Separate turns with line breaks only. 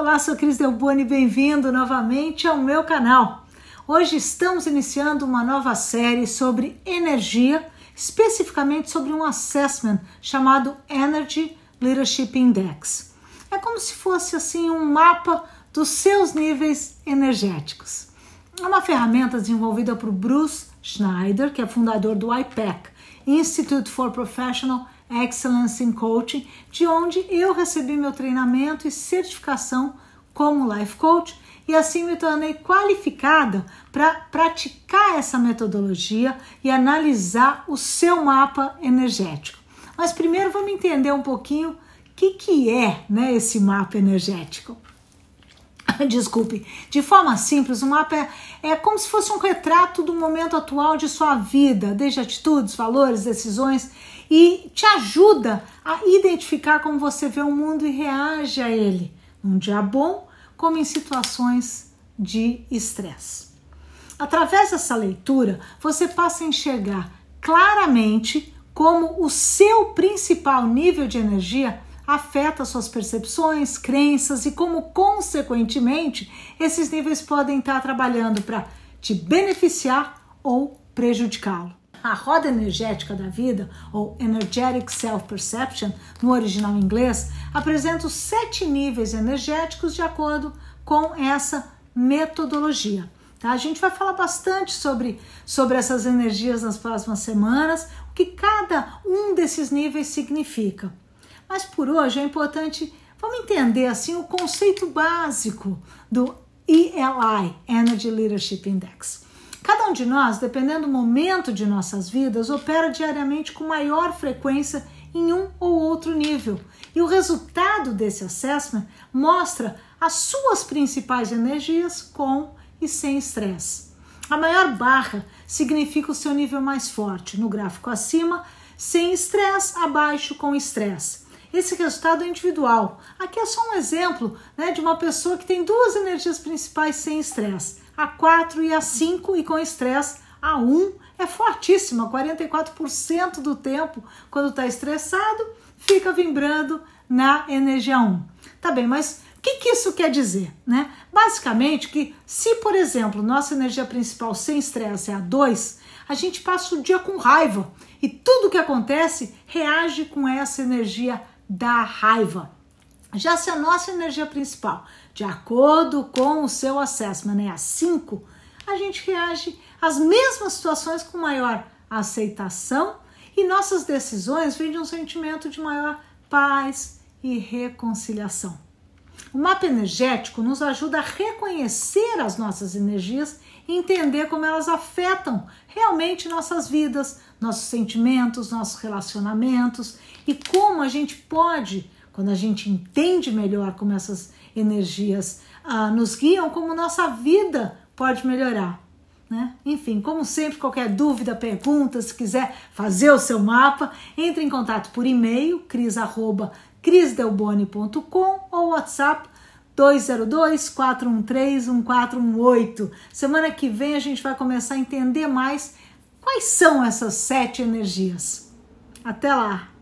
Olá, sou Cris Delboni, bem-vindo novamente ao meu canal. Hoje estamos iniciando uma nova série sobre energia, especificamente sobre um assessment chamado Energy Leadership Index. É como se fosse assim um mapa dos seus níveis energéticos. É uma ferramenta desenvolvida por Bruce Schneider, que é fundador do IPEC, Institute for Professional Excellence in Coaching, de onde eu recebi meu treinamento e certificação como Life Coach e assim me tornei qualificada para praticar essa metodologia e analisar o seu mapa energético. Mas primeiro vamos entender um pouquinho o que, que é né, esse mapa energético. Desculpe, de forma simples, o mapa é, é como se fosse um retrato do momento atual de sua vida, desde atitudes, valores, decisões e te ajuda a identificar como você vê o mundo e reage a ele, num dia bom como em situações de estresse. Através dessa leitura, você passa a enxergar claramente como o seu principal nível de energia afeta suas percepções, crenças e como, consequentemente, esses níveis podem estar trabalhando para te beneficiar ou prejudicá-lo. A roda energética da vida, ou Energetic Self-Perception, no original inglês, apresenta os sete níveis energéticos de acordo com essa metodologia. Tá? A gente vai falar bastante sobre, sobre essas energias nas próximas semanas, o que cada um desses níveis significa. Mas por hoje é importante, vamos entender assim o conceito básico do ELI, Energy Leadership Index. Cada um de nós, dependendo do momento de nossas vidas, opera diariamente com maior frequência em um ou outro nível. E o resultado desse assessment mostra as suas principais energias com e sem estresse. A maior barra significa o seu nível mais forte, no gráfico acima, sem estresse, abaixo com estresse. Esse resultado é individual. Aqui é só um exemplo né, de uma pessoa que tem duas energias principais sem estresse, a 4 e a 5, e com estresse a 1 é fortíssima, 44% do tempo quando está estressado fica vibrando na energia 1. Tá bem, mas o que, que, isso quer dizer? Né? Basicamente que se, por exemplo, nossa energia principal sem estresse é a 2, a gente passa o dia com raiva e tudo que acontece reage com essa energia da raiva. Já se a nossa energia principal, de acordo com o seu assessment, é a 5, a gente reage às mesmas situações com maior aceitação e nossas decisões vêm de um sentimento de maior paz e reconciliação. O mapa energético nos ajuda a reconhecer as nossas energias e entender como elas afetam realmente nossas vidas, nossos sentimentos, nossos relacionamentos e como a gente pode, quando a gente entende melhor como essas energias ah, nos guiam, como nossa vida pode melhorar. Né? Enfim, como sempre, qualquer dúvida, pergunta, se quiser fazer o seu mapa, entre em contato por e-mail, cris@crisdelbone.com ou WhatsApp 202-413-1418. Semana que vem a gente vai começar a entender mais quais são essas sete energias. Até lá!